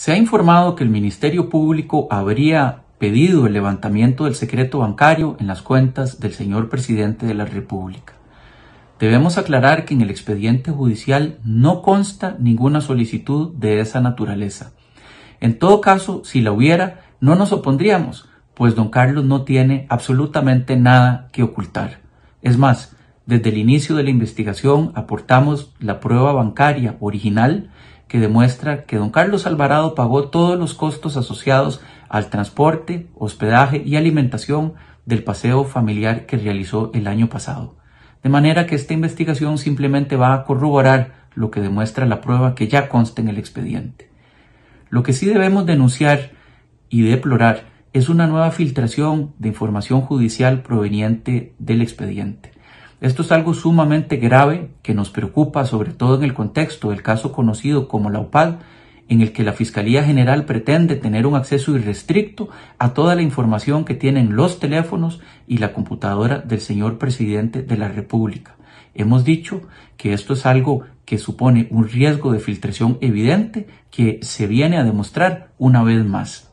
Se ha informado que el Ministerio Público habría pedido el levantamiento del secreto bancario en las cuentas del señor presidente de la República. Debemos aclarar que en el expediente judicial no consta ninguna solicitud de esa naturaleza. En todo caso, si la hubiera, no nos opondríamos, pues don Carlos no tiene absolutamente nada que ocultar. Es más, desde el inicio de la investigación aportamos la prueba bancaria original que demuestra que don Carlos Alvarado pagó todos los costos asociados al transporte, hospedaje y alimentación del paseo familiar que realizó el año pasado. De manera que esta investigación simplemente va a corroborar lo que demuestra la prueba que ya consta en el expediente. Lo que sí debemos denunciar y deplorar es una nueva filtración de información judicial proveniente del expediente. Esto es algo sumamente grave que nos preocupa sobre todo en el contexto del caso conocido como la UPAD, en el que la Fiscalía General pretende tener un acceso irrestricto a toda la información que tienen los teléfonos y la computadora del señor presidente de la República. Hemos dicho que esto es algo que supone un riesgo de filtración evidente que se viene a demostrar una vez más.